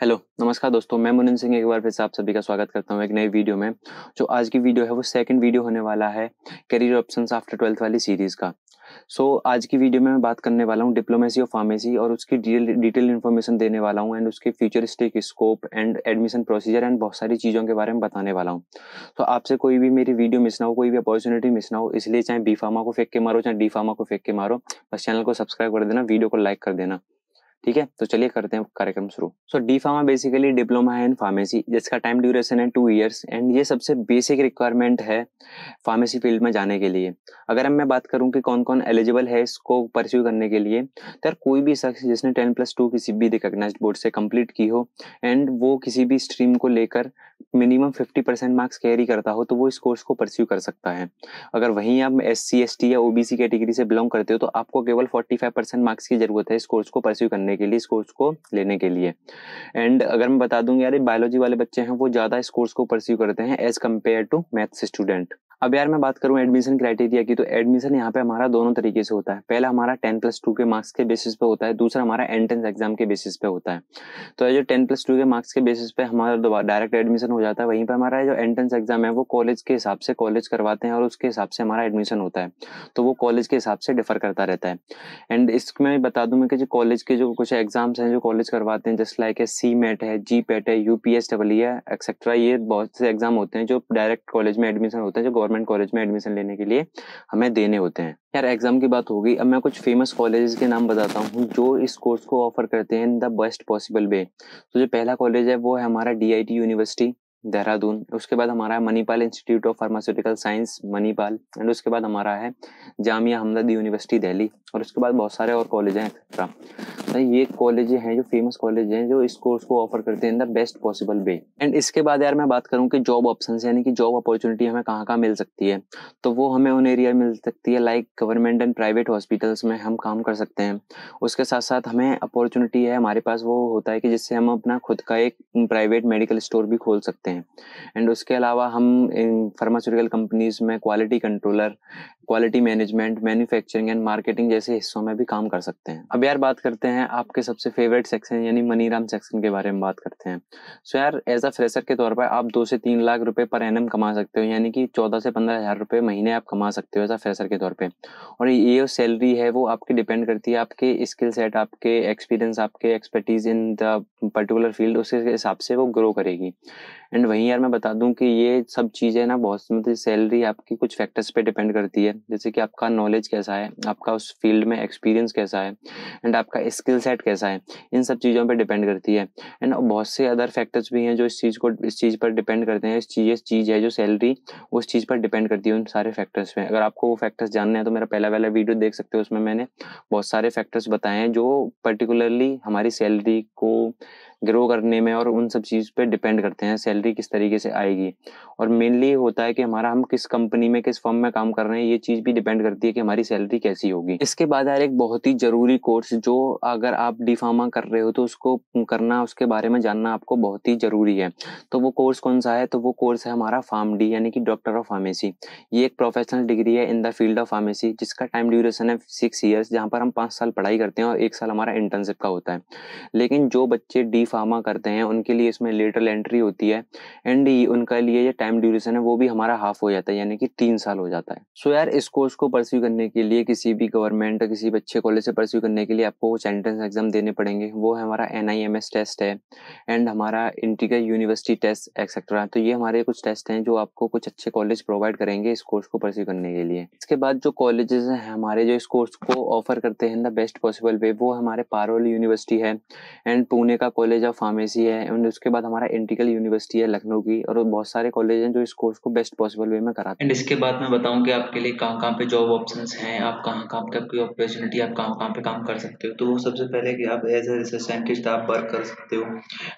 hello नमस्कार दोस्तों मैं मुनिन सिंह एक बार फिर से आप सभी का स्वागत करता हूं एक नई वीडियो में जो आज की वीडियो है वो सेकंड वीडियो होने वाला है करियर ऑप्शंस आफ्टर ट्वेल्थ वाली सीरीज़ का सो so, आज की वीडियो में मैं बात करने वाला हूँ डिप्लोमेसी और फार्मेसी और उसकी डिटेल इन्फॉर्मेशन देने वाला हूँ एंड उसके futuristic scope and admission procedure and बहुत सारी चीज़ों के बारे में बताने वाला हूँ तो so, आपसे कोई भी मेरी वीडियो मिस ना हो कोई भी अपॉर्चुनिटी मिस ना हो इसलिए चाहे बी फार्मा को फेंक के मारो चाहे डी फार्मा को फेंक के मारो बस चैनल को सब्सक्राइब कर देना वीडियो को लाइक कर देना ठीक है तो चलिए करते हैं कार्यक्रम शुरू so D pharma basically diploma है इन फार्मेसी जिसका टाइम ड्यूरेशन है टू ईयर्स एंड ये सबसे बेसिक रिक्वायरमेंट है फार्मेसी फील्ड में जाने के लिए अगर मैं बात करूं कि कौन कौन एलिजिबल है इसको परस्यू करने के लिए तो यार कोई भी शख्स जिसने टेन प्लस टू किसी भी रिकोगनाइज बोर्ड से कंप्लीट की हो एंड वो किसी भी स्ट्रीम को लेकर minimum fifty percent marks carry करता हो तो वो इस कोर्स को परस्यू कर सकता है अगर वहीं आप एस सी एस टी या ओबीसी कैटेगरी से बिलोंग करते हो तो आपको केवल फोर्टी फाइव परसेंट मार्क्स की जरूरत है इस कोर्स को परस्यू करने के लिए इस कोर्स को लेने के लिए एंड अगर मैं बता दूंगी यार बायोलॉजी वाले बच्चे हैं वो ज़्यादा इस कोर्स को परस्यू करते हैं as compared to maths student अब यार मैं बात करूं एडमिशन क्राइटेरिया की तो एडमिशन यहाँ पे हमारा दोनों तरीके से होता है पहला हमारा टेन प्लस टू के मार्क्स के बेसिस पे होता है दूसरा हमारा एंट्रेंस एग्जाम के बेसिस पे होता है तो जो टेन प्लस टू के मार्क्स के बेसिस पे हमारा डायरेक्ट एडमिशन हो जाता है वहीं पर हमारा जो एंट्रेंस एग्जाम है वो कॉलेज के हिसाब से कॉलेज करवाते हैं और उसके हिसाब से हमारा एडमिशन होता है तो वो कॉलेज के हिसाब से डिफर करता रहता है एंड इसमें बता दूँ मैं कि जो कॉलेज के जो कुछ एग्जाम्स हैं जो कॉलेज करवाते हैं जस्ट लाइक है सी मेट है जी पेट e है यू पी एस डबल है एक्सेट्रा ये बहुत से एग्जाम होते हैं जो डायरेक्ट कॉलेज में एडमिशन होते हैं जो गवर्नमेंट गवर्नमेंट कॉलेज में एडमिशन लेने के लिए हमें देने होते हैं यार एग्जाम की बात होगी अब मैं कुछ फेमस कॉलेजेस के नाम बताता हूँ जो इस कोर्स को ऑफर करते हैं in the best possible way तो जो पहला कॉलेज है वो है हमारा डी यूनिवर्सिटी देहरादून उसके बाद हमारा है Manipal Institute of Pharmaceutical Science Manipal and उसके बाद हमारा है जामिया हमदर्द यूनिवर्सिटी दिल्ली और उसके बाद बहुत सारे और कॉलेज हैं एक्सेट्रा भाई ये कॉलेज हैं जो फेमस कॉलेज हैं जो इस कोर्स को ऑफर करते हैं in the best possible way and इसके बाद यार मैं बात करूँ कि जॉब ऑप्शन यानी कि जॉब अपॉर्चुनिटी हमें कहाँ कहाँ मिल सकती है तो वो हमें उन एरिया मिल सकती है like government and private hospitals में हम काम कर सकते हैं उसके साथ साथ हमें अपॉर्चुनिटी है हमारे पास वो होता है कि जिससे हम अपना खुद का एक प्राइवेट मेडिकल स्टोर भी खोल सकते हैं एंड उसके अलावा हम फार्मास्यूटिकल कंपनीज में quality controller quality management manufacturing and marketing जैसे हिस्सों में भी काम कर सकते हैं अब यार बात करते हैं आपके सबसे फेवरेट सेक्शन यानी राम सेक्शन के बारे में बात करते हैं सो यार एज अ फ्रेशर के तौर पर आप दो से तीन लाख रुपए पर एन कमा सकते हो यानी कि चौदह से पंद्रह हजार रुपये महीने आप कमा सकते हो एज अ फ्रेशर के तौर पर और ये जो सैलरी है वो आपकी डिपेंड करती है आपके स्किल सेट आपके एक्सपीरियंस आपके expertise in the particular field उसके हिसाब से वो ग्रो करेगी एंड वहीं यार मैं बता दूं कि ये सब चीज़ें ना बहुत मतलब सैलरी आपकी कुछ फैक्टर्स पे डिपेंड करती है जैसे कि आपका नॉलेज कैसा है आपका उस फील्ड में एक्सपीरियंस कैसा है एंड आपका स्किल सेट कैसा है इन सब चीज़ों पर डिपेंड करती है एंड बहुत से अदर फैक्टर्स भी हैं जो इस चीज़ को इस चीज़ पर डिपेंड करते हैं इस चीज़ चीज़ है जो सैलरी उस चीज़ पर डिपेंड करती है उन सारे फैक्टर्स पे अगर आपको वो फैक्टर्स जानने हैं तो मेरा पहला वाला वीडियो देख सकते हो उसमें मैंने बहुत सारे फैक्टर्स बताए हैं जो पर्टिकुलरली हमारी सैलरी को ग्रो करने में और उन सब चीज़ पे डिपेंड करते हैं सैलरी किस तरीके से आएगी और मेनली होता है कि हमारा हम किस कंपनी में किस फर्म में काम कर रहे हैं ये चीज़ भी डिपेंड करती है कि हमारी सैलरी कैसी होगी इसके बाद यार एक बहुत ही ज़रूरी कोर्स जो अगर आप डी फार्मा कर रहे हो तो उसको करना उसके बारे में जानना आपको बहुत ही ज़रूरी है तो वो कोर्स कौन सा है तो वो कोर्स है हमारा फार्म डी यानी कि डॉक्टर ऑफ फार्मेसी ये एक प्रोफेशनल डिग्री है in the field of pharmacy जिसका टाइम ड्यूरेशन है सिक्स ईयर्स जहाँ पर हम पाँच साल पढ़ाई करते हैं और एक साल हमारा इंटर्नशिप का होता है लेकिन जो बच्चे डी फार्मा करते हैं उनके लिए इसमें लेटरल एंट्री होती है एंड उनका लिए ये टाइम ड्यूरेशन है वो भी हमारा हाफ हो जाता है यानी कि तीन साल हो जाता है सो so यार इस कोर्स को परस्यू करने के लिए किसी भी गवर्नमेंट या किसी भी अच्छे कॉलेज से परस्यू करने के लिए आपको कुछ एंट्रेंस एग्जाम देने पड़ेंगे वो है हमारा एन टेस्ट है एंड हमारा इंटीग्रल यूनिवर्सिटी टेस्ट एक्सेट्रा तो ये हमारे कुछ टेस्ट हैं जो आपको कुछ अच्छे कॉलेज प्रोवाइड करेंगे इस कोर्स को परस्यू करने के लिए इसके बाद जो कॉलेजेस हैं हमारे जो इस कोर्स को ऑफर करते हैं द बेस्ट पॉसिबल वे वो हमारे पारोल यूनिवर्सिटी है एंड पुणे का कॉलेज कॉलेज ऑफ फार्मेसी है एंड उसके बाद हमारा इंटीग्रल यूनिवर्सिटी है लखनऊ की और बहुत सारे कॉलेज हैं जो इस कोर्स को बेस्ट पॉसिबल वे में कराते हैं एंड इसके बाद मैं बताऊं कि आपके लिए कहाँ कहाँ पे जॉब ऑप्शंस हैं आप कहाँ कहाँ पे आपकी अपॉर्चुनिटी आप कहाँ कहाँ पे काम कर सकते हो तो वो सबसे पहले कि आप एज ए रिसर्च साइंटिस्ट आप वर्क कर सकते हो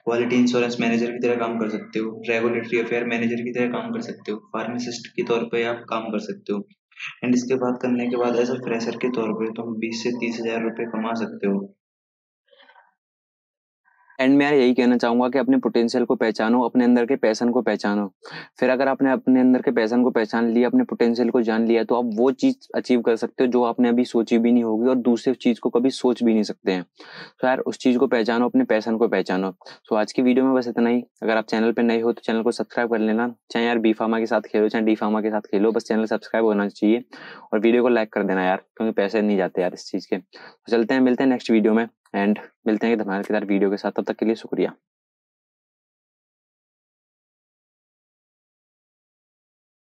क्वालिटी इंश्योरेंस मैनेजर की तरह काम कर सकते हो रेगुलेटरी अफेयर मैनेजर की तरह काम कर सकते हो फार्मासिस्ट के तौर पर आप काम कर सकते हो एंड इसके बाद करने के बाद एज ए फ्रेशर के तौर पर तुम तो बीस से तीस हजार रुपये कमा सकते हो एंड मैं यही कहना चाहूंगा कि अपने पोटेंशियल को पहचानो अपने अंदर के पैसन को पहचानो फिर अगर आपने अपने अंदर के पैसन को पहचान लिया अपने पोटेंशियल को जान लिया तो आप वो चीज अचीव कर सकते हो जो आपने अभी सोची भी नहीं होगी और दूसरे चीज को कभी सोच भी नहीं सकते हैं तो यार उस चीज को पहचानो अपने पैसन को पहचानो सो तो आज की वीडियो में बस इतना ही अगर आप चैनल पर नए हो तो चैनल को सब्सक्राइब कर लेना चाहे यार बी फार्मा के साथ खेलो चाहे डी फार्मा के साथ खेलो बस चैनल सब्सक्राइब होना चाहिए और वीडियो को लाइक कर देना यार क्योंकि पैसे नहीं जाते यार इस चीज के तो चलते हैं मिलते हैं नेक्स्ट वीडियो में एंड मिलते हैं धमाल के साथ वीडियो के साथ तब तक के लिए शुक्रिया